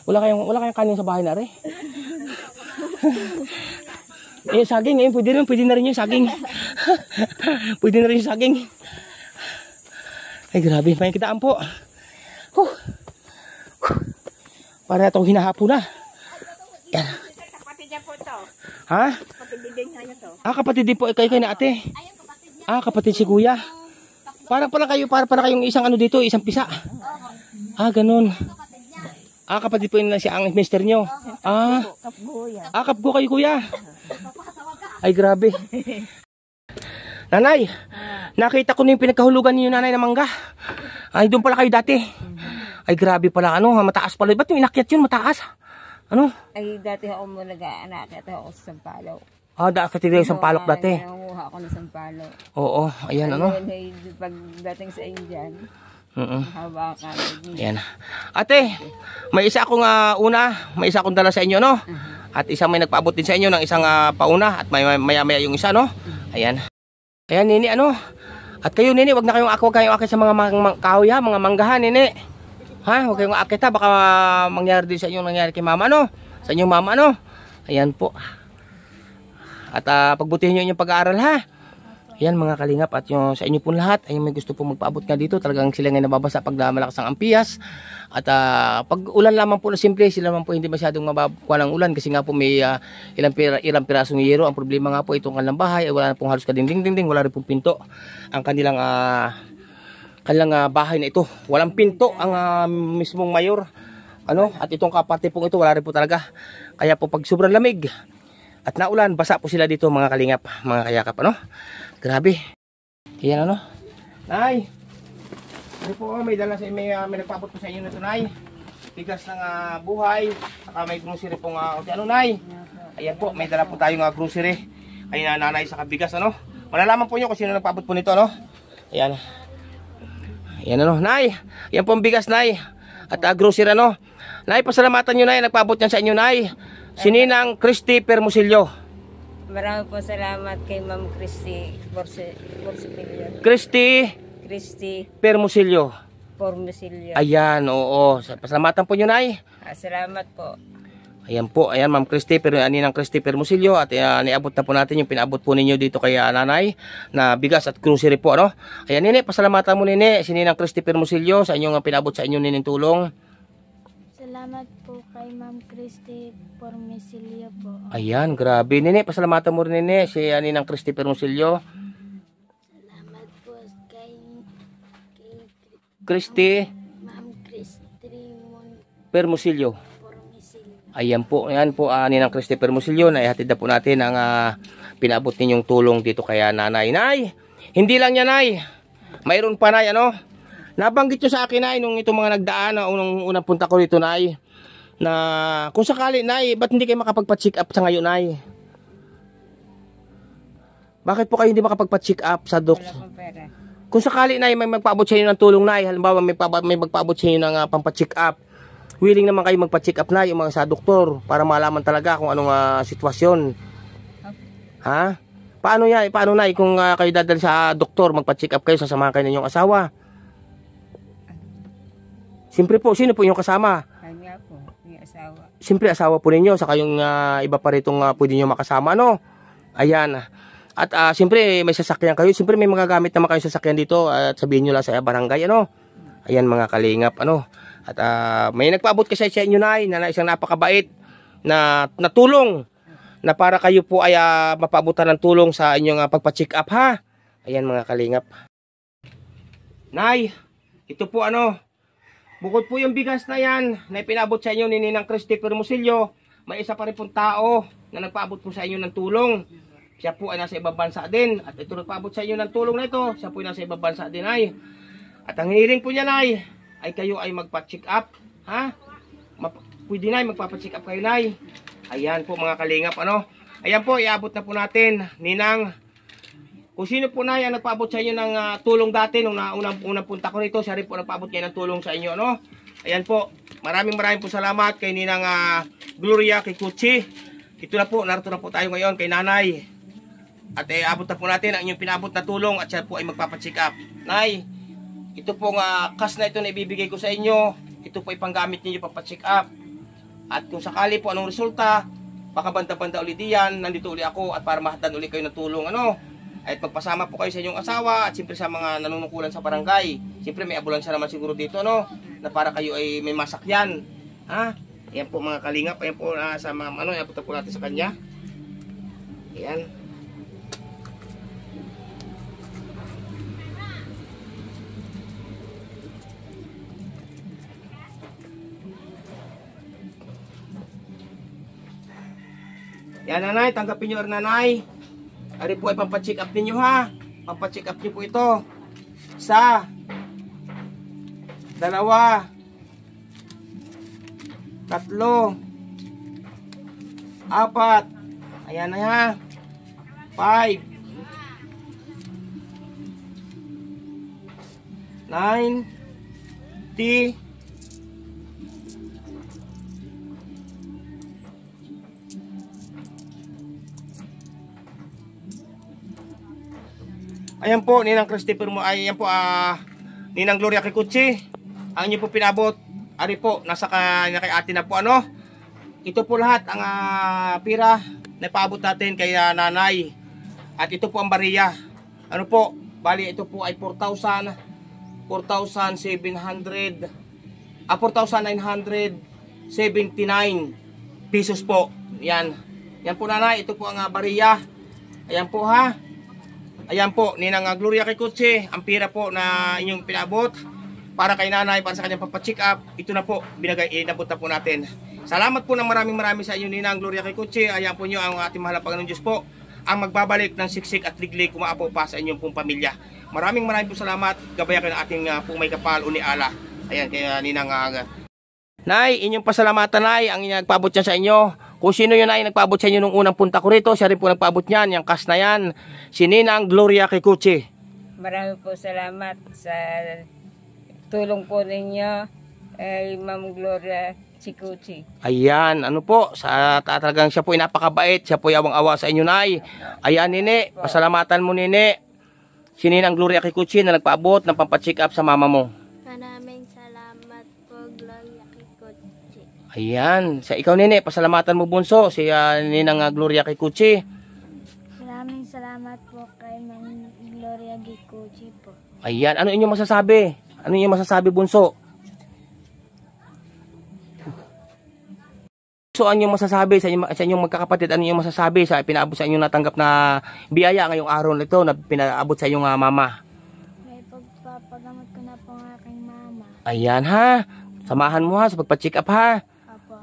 Wala kayong, wala kayong kanin sa bahay na rin. eh, saging, eh, pwede rin, pwede na rin yung saging. pwede na rin yung saging. Ay, grabe, may kita ampo. Huh. Huh. Para itong hinahapo na. Yan. Kapatid niya po ito. Ha? Kapatid din niya ito. Ah, kapatid din po, eh, kayo kayo na ate. Ah, kapatid si kuya. Parang pala kayo, para pala kayong isang ano dito, isang pisa. Ah, ganun. Ah, kapatid po na siya ang mister nyo. Ah, ah, kapgo kayo kuya. Ay, grabe. Nanay, ah. nakita ko na yung pinagkahulugan niyo nanay na mangga. Ay, doon pala kayo dati. Mm-hmm. Ay, grabe pala. Ano, mataas pala. Ba't yung inakyat yun? Mataas. Ano? Ay, dati ako mo nag-aanakyat ako sa Sampalo. Ah, dati kayo sa Sampalok dati. Nanguha ako ng Sampalo. Oo, ayan, ano? Ayun, pagdating sa inyo Mm -mm. Ayan. Ate, may isa akong uh, una, may isa akong dala sa inyo, no? Mm-hmm. At isa may nagpaabot din sa inyo ng isang uh, pauna at may maya-maya yung isa, no? Mm-hmm. Ayan. Ayan, nini, ano? At kayo, nini, wag na kayong ako, kayong akit sa mga mang kahoya, mga manggahan, nini. Ha? Huwag kayong akit ha, baka mangyari din sa inyo nangyari kay mama, no? Sa inyong mama, no? Ayan po. At uh, pagbutihin nyo yung pag-aaral, ha? Ayan mga kalingap at yung, sa inyo pong lahat ay may gusto pong magpaabot nga dito. Talagang sila ngayon nababasa pag malakas ang ampiyas. At uh, pag ulan lamang po na simple, sila naman po hindi masyadong mabakuha ng ulan kasi nga po may uh, ilang, pira, ilang pirasong yero. Ang problema nga po itong kanilang bahay ay wala na pong halos kadinding ding wala rin pong pinto. Ang kanilang, uh, kanilang uh, bahay na ito. Walang pinto ang uh, mismong mayor. Ano? At itong kaparte pong ito wala rin po talaga. Kaya po pag sobrang lamig, at naulan basa po sila dito mga kalingap mga kayakap ano grabe yan ano nay ano po ah, may dala sa may, uh, may nagpapot po sa inyo na ito nay bigas ng uh, buhay saka may grocery pong uh, ano nay ayan po may dala po tayong uh, grocery ay nanay sa kabigas ano malalaman po nyo kung sino nagpabot po nito ano ayan ayan ano nay ayan po ang bigas nay at uh, grocery ano nay pasalamatan nyo nay nagpabot yan sa inyo nay Si Ninang Christy Permusilio. Marami po salamat kay Ma'am Christy Permusilio. Christy Christy Permusilio. Permusilio. Ayan, oo. Pasalamatan po nyo, Nay. Ah, salamat po. Ayan po, ayan Ma'am Christy, pero ani ah, ng Christy Permusilio at uh, niabot na po natin yung pinaabot po ninyo dito kay nanay na bigas at grocery po ano. Ayan nini, pasalamatan mo nini, si Ninang Christy Permusilio sa inyong pinabot sa inyo nineng tulong. Salamat po kay Ma'am Christy Permisilio po. Ayan, grabe. Nene, pasalamatan mo rin nene. Si ani ng Christy Permisilio. Salamat po kay, kay Christy. Ma'am Christy Permisilio. Ayan po, ayan po ani ah, ng Christopher Permisilio na ihatid na po natin ang uh, pinabot ninyong tulong dito kaya nanay. Nay, hindi lang yan nay. Mayroon pa nay ano? Nabanggit nyo sa akin ay nung itong mga nagdaan na unang unang punta ko rito nay na kung sakali nay, ba't hindi kayo makapagpa-check up sa ngayon nay? Bakit po kayo hindi makapagpa-check up sa doktor? Kung sakali nay may magpaabot sa inyo ng tulong nay, halimbawa may may magpaabot sa inyo ng uh, pampa-check up. Willing naman kayo magpa-check up nay yung mga sa doktor para malaman talaga kung anong uh, sitwasyon. Ha? Paano yan? Paano nay kung uh, kayo dadal sa doktor, magpa-check up kayo, sasamahan kayo ng inyong asawa? Siyempre po, sino po yung kasama? Kanya po, may asawa. Siyempre asawa po ninyo, saka yung ah, iba pa ritong ah, pwede nyo makasama, no? Ayan. At ah, siyempre may sasakyan kayo, siyempre may magagamit naman kayo sasakyan dito at sabihin nyo lang sa barangay, ano? Ayan mga kalingap, ano? At ah, may nagpaabot kasi sa inyo, Nay, na isang napakabait na natulong na para kayo po ay ah, mapaabutan ng tulong sa inyong ah, pagpa-check up ha. Ayan mga kalingap. Nay, ito po ano, Bukod po yung bigas na yan na ipinabot sa inyo ni Ninang Christopher Musilio, may isa pa rin pong tao na nagpaabot po sa inyo ng tulong. Siya po ay nasa ibang bansa din at ito nagpaabot sa inyo ng tulong na ito. Siya po ay nasa ibang bansa din ay. At ang hiling po niya ay, ay kayo ay magpa-check up. Ha? Map pwede na magpa-check up kayo na Ayan po mga kalingap ano. Ayan po, iabot na po natin. Ninang kung sino po na yan nagpaabot sa inyo ng uh, tulong dati nung naunang unang punta ko rito, siya rin po nagpaabot kayo ng tulong sa inyo, no? Ayan po. Maraming maraming po salamat kay Ninang uh, Gloria, kay Kuchi. Ito na po, narito na po tayo ngayon kay Nanay. At eh, abot na po natin ang inyong pinabot na tulong at siya po ay magpapacheck up. Nay, ito pong uh, cash na ito na ibibigay ko sa inyo. Ito po ay panggamit ninyo papacheck up. At kung sakali po anong resulta, baka banda-banda ulit diyan, nandito uli ako at para mahatdan uli kayo ng tulong. Ano? ay pagpasama po kayo sa inyong asawa at siyempre sa mga nanunungkulan sa barangay. Siyempre may abulansya naman siguro dito no na para kayo ay may masakyan. Ha? Ayan po mga kalingap, ayan po uh, sa mga ano, ayan po po natin sa kanya. Ayan. Yan nanay, tanggapin nyo nanay. Ari po ay pampacheck up ninyo ha. Pampacheck up niyo po ito. Sa dalawa tatlo apat ayan na ha five nine 10 Ayan po, Ninang Christopher mo. Ay, ayan po, ah, Ninang Gloria Kikuchi. Ang inyo po pinabot. Ari po, nasa kanya kay ate na po ano. Ito po lahat ang ah, pira na paabot natin kay ah, nanay. At ito po ang bariya. Ano po? Bali, ito po ay 4,000. 4,700. Ah, 4,979 pesos po. Yan. Yan po nanay. Ito po ang ah, bariya. Ayan po ha. Ayan po, Ninang ah, Gloria kay Kutsi, ang pira po na inyong pinabot para kay nanay, para sa kanyang papacheck up. Ito na po, binagay, inabot na po natin. Salamat po ng maraming maraming sa inyo, Ninang Gloria kay Kutsi. Ayan po nyo ang ating mahal na Panginoon Diyos po ang magbabalik ng siksik at liglig kumaapo pa sa inyong pong pamilya. Maraming maraming po salamat. Gabayan kayo ng ating uh, ah, pumay kapal uniala. Ayan, kaya ninang uh, Nay, inyong pasalamatan, Nay, ang inagpabot niya sa inyo. Kung sino yun ay nagpaabot sa inyo nung unang punta ko rito, siya rin po nagpaabot niyan, yung kas na yan. Si Nina ang Gloria Kikuchi. Marami po salamat sa tulong po ninyo kay eh, Ma'am Gloria Kikuchi. Ayan, ano po, sa talagang siya po ay napakabait, siya po ay awang-awa sa inyo, Nay. Ayan, Nini, pasalamatan mo, Nini. Si Nina ang Gloria Kikuchi na nagpaabot ng pampacheck up sa mama mo. Ayan. Sa ikaw, Nene, pasalamatan mo, Bunso. Si uh, Ninang uh, Gloria Kikuchi. Maraming salamat po kay Mang Gloria kay po. Ayan. Ano inyong masasabi? Ano inyong masasabi, Bunso? So, ano yung masasabi sa inyong, sa inyong magkakapatid? Ano yung masasabi sa pinaabot sa inyong natanggap na biyaya ngayong araw nito na pinaabot sa inyong uh, mama? May pagpapagamot ko na po ng aking mama. Ayan ha. Samahan mo ha sa pagpa-check up ha.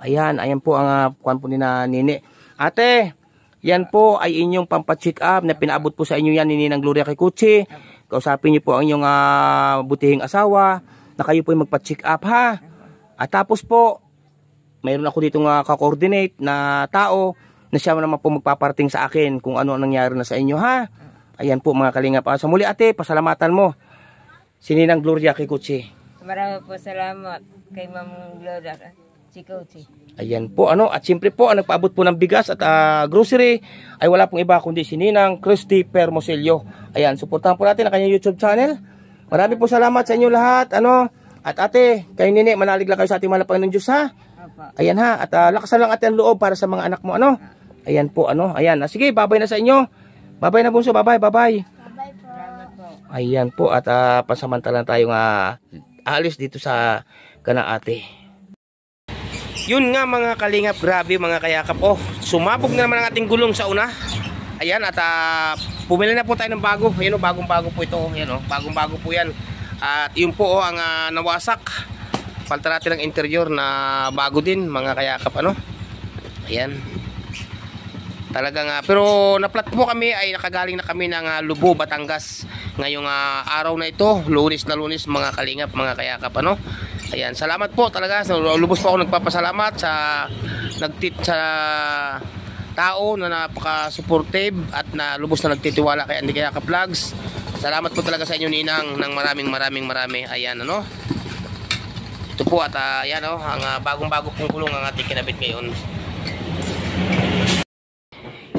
Ayan, ayan po ang uh, ah, kuan po ni na Nini. Ate, yan po ay inyong pampacheck up na pinaabot po sa inyo yan ni Ninang Gloria kay Kuchi. Kausapin niyo po ang inyong uh, butihing asawa na kayo po ay magpa-check up ha. At tapos po, mayroon ako dito nga ah, ka-coordinate na tao na siya naman po magpaparating sa akin kung ano ang nangyari na sa inyo ha. Ayan po mga kalingap. Sa muli ate, pasalamatan mo. Si Sininang Gloria kay Kuchi. Maraming po salamat kay Ma'am Gloria. Kotse, kotse. Ayan po, ano, at siyempre po, ang nagpaabot po ng bigas at uh, grocery ay wala pong iba kundi si Ninang Christy Permosilio. Ayan, suportahan po natin ang kanyang YouTube channel. Marami po salamat sa inyo lahat, ano. At ate, kayo nini, manalig lang kayo sa ating malapang ng Diyos, ha? Apa. Ayan ha, at uh, ah, lakasan lang atin ang loob para sa mga anak mo, ano. Ayan po, ano, ayan. Ah, sige, babay na sa inyo. Babay na bunso, babay, babay. Babay po. Ayan po, at uh, pansamantalan tayong uh, alis dito sa kana ate yun nga mga kalingap grabe mga kayakap oh sumabog na naman ang ating gulong sa una ayan at uh, ah, pumili na po tayo ng bago ayan oh bagong bago po ito oh ayan oh bagong bago po yan at yun po oh ang uh, nawasak palta natin ang interior na bago din mga kayakap ano ayan talaga nga uh, pero naplat po kami ay nakagaling na kami ng uh, Lubo Batangas ngayong uh, araw na ito lunes na lunes mga kalingap mga kayakap ano Ayan, salamat po talaga. So, lubos po ako nagpapasalamat sa nagtit sa tao na napaka-supportive at na lubos na nagtitiwala kay Andy Kayaka Vlogs. Salamat po talaga sa inyo ninang ng maraming maraming marami. Ayan ano. Ito po at uh, ayan oh, ang uh, bagong-bago pong kulong ang ating kinabit ngayon.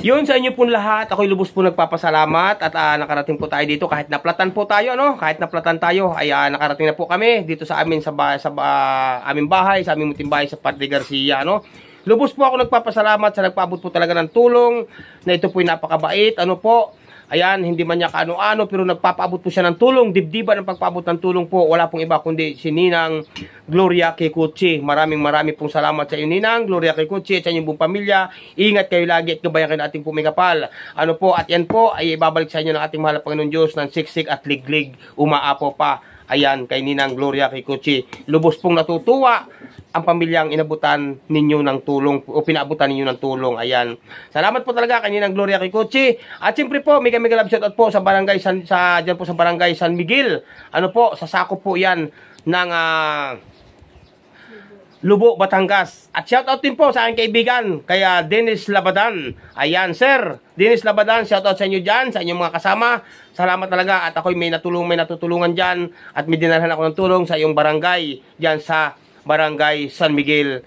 Yun sa inyo po lahat, ako'y lubos po nagpapasalamat at uh, nakarating po tayo dito kahit naplatan po tayo, no? Kahit naplatan tayo, ay uh, nakarating na po kami dito sa amin sa ba sa uh, aming bahay, sa aming muting bahay sa Padre Garcia, no? Lubos po ako nagpapasalamat sa nagpaabot po talaga ng tulong na ito po ay napakabait, ano po? Ayan, hindi man niya kaano-ano pero nagpapaabot po siya ng tulong. Dibdiba ng pagpaabot ng tulong po. Wala pong iba kundi si Ninang Gloria Kikuchi. Maraming maraming pong salamat sa iyo Ninang Gloria Kikuchi at sa inyong buong pamilya. Ingat kayo lagi at gabayan kayo ng ating pumikapal. Ano po, at yan po ay ibabalik sa inyo ng ating mahal na Panginoon Diyos ng siksik at liglig umaapo pa. Ayan, kay Ninang Gloria Kikuchi. Lubos pong natutuwa ang pamilyang inabutan ninyo ng tulong o pinaabutan ninyo ng tulong. Ayan. Salamat po talaga kanina ng Gloria Kikuchi. At siyempre po, mega mega love shout out po sa barangay San, sa diyan po sa barangay San Miguel. Ano po, sa sako po 'yan ng uh, Lubo, Batangas. At shout out din po sa aking kaibigan, kaya ah, Dennis Labadan. Ayan, sir. Dennis Labadan, out sa inyo diyan, sa inyong mga kasama. Salamat talaga at ako'y may natulong, may natutulungan diyan At may dinalhan ako ng tulong sa iyong barangay, diyan sa Barangay San Miguel,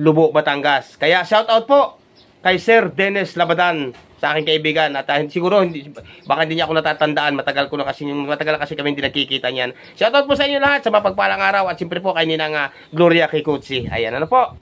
Lubo, Batangas. Kaya shout out po kay Sir Dennis Labadan sa aking kaibigan at uh, siguro hindi, baka hindi niya ako natatandaan matagal ko na kasi matagal kasi kami hindi nakikita niyan. Shoutout po sa inyo lahat sa mapagpalang araw at siyempre po kay Ninang uh, Gloria Kikutsi. Ayan ano po.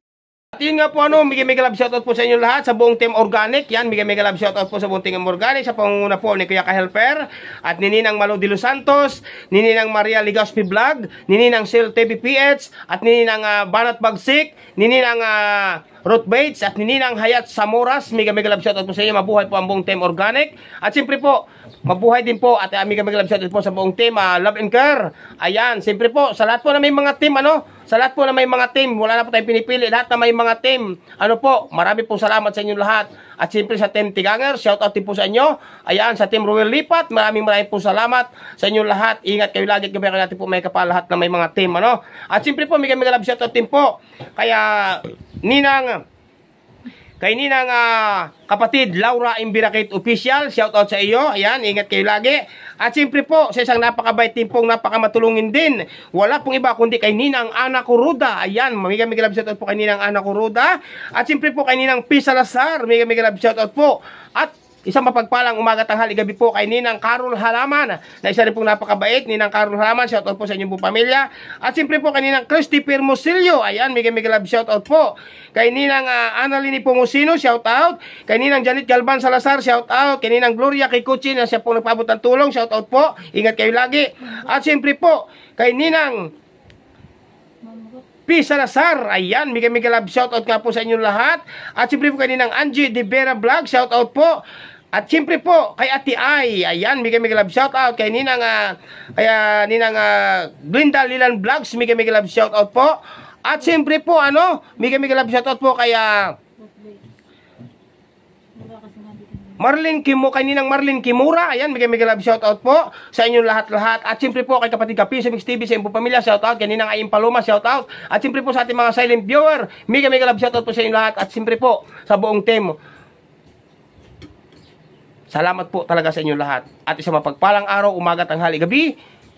At yun nga po ano, mega mega love shoutout po sa inyo lahat sa buong team organic. Yan, mega mega love shoutout po sa buong team organic sa pangunguna po ni Kuya Kahelper at ni Ninang Malo de Los Santos, ni Ninang Maria Ligaspi Vlog, ni Ninang Sil TVPH at ni Ninang uh, ah, Banat Bagsik, ni Ninang uh, Ruth Bates at ni Ninang Hayat Samoras. Mega mega love shoutout po sa inyo. Mabuhay po ang buong team organic. At siyempre po, Mabuhay din po at amiga kami love shoutout po sa buong team, uh, Love and Care. Ayan, siyempre po, sa lahat po na may mga team, ano, sa lahat po na may mga team, wala na po tayong pinipili, lahat na may mga team, ano po, marami pong salamat sa inyo lahat. At siyempre sa team Tiganger, shoutout din po sa inyo. Ayan, sa team Royal Lipat, maraming maraming po salamat sa inyo lahat. Ingat kayo lagi, gabi natin po may kapal lahat na may mga team, ano. At siyempre po, may kami love shoutout din po. Kaya, Ninang, Kay ninang uh, ah, kapatid Laura Imbirakit Official, shout out sa iyo. Ayun, ingat kayo lagi. At siyempre po, sa isang napakabait timpong napakamatulungin din. Wala pong iba kundi kay Ninang Ana Kuruda. Ayan, mamigamig love shout out po kay Ninang Ana Kuruda. At siyempre po kay Ninang Pisa Lazar, mamigamig love shout out po. At Isang mapagpalang umaga tanghali gabi po kay Ninang Carol Halaman na isa rin pong napakabait. Ninang Carol Halaman, shout out po sa inyong buong pamilya. At siyempre po kay Ninang Christy Pirmosilio. Ayan, Miguel Miguel Love, shout out po. Kay Ninang uh, Annalini Pumosino, shout out. Kay Ninang Janet Galban Salazar, shout out. Kay Ninang Gloria kay Kuchi na siya po nagpabot ng tulong, shout out po. Ingat kayo lagi. At siyempre po kay Ninang P. Salazar. Ayan, mga mga Love, shout out nga po sa inyo lahat. At siyempre po kaninang Angie De Vera Vlog, shout out po. At syempre po, kay Ate Ay, ayan, mega mega love shout out. Ano, kay Ninang, uh, kay uh, Ninang uh, Glinda Lilan Vlogs, mega mega love shout out po. At syempre po, ano, mega mega love shout out po kay uh, Marlene kay Ninang Marlin Kimura, ayan, mega mega love shout out po sa inyong lahat-lahat. At syempre po kay kapatid Kapi, sa Mix TV, sa inyong pamilya, shout out. kay Ninang Aim Paloma, shout out. At syempre po sa ating mga silent viewer, mega mega love shout out po sa inyong lahat. At syempre po sa buong team. Salamat po talaga sa inyo lahat. At isang mapagpalang araw, umaga, tanghali, gabi.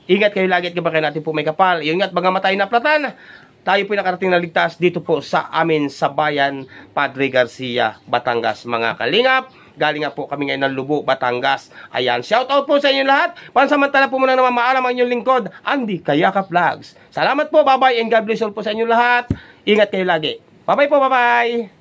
Ingat kayo lagi at kayo natin po may kapal. Ingat baga na platan, Tayo po nakarating na ligtas dito po sa amin sa bayan Padre Garcia, Batangas. Mga kalingap, galing nga po kami ngayon ng Lubo, Batangas. Ayan, shout out po sa inyo lahat. Pansamantala po muna naman maalam ang inyong lingkod, Andy Kayaka Vlogs. Salamat po, bye-bye and God bless all po sa inyo lahat. Ingat kayo lagi. Bye-bye po, bye-bye.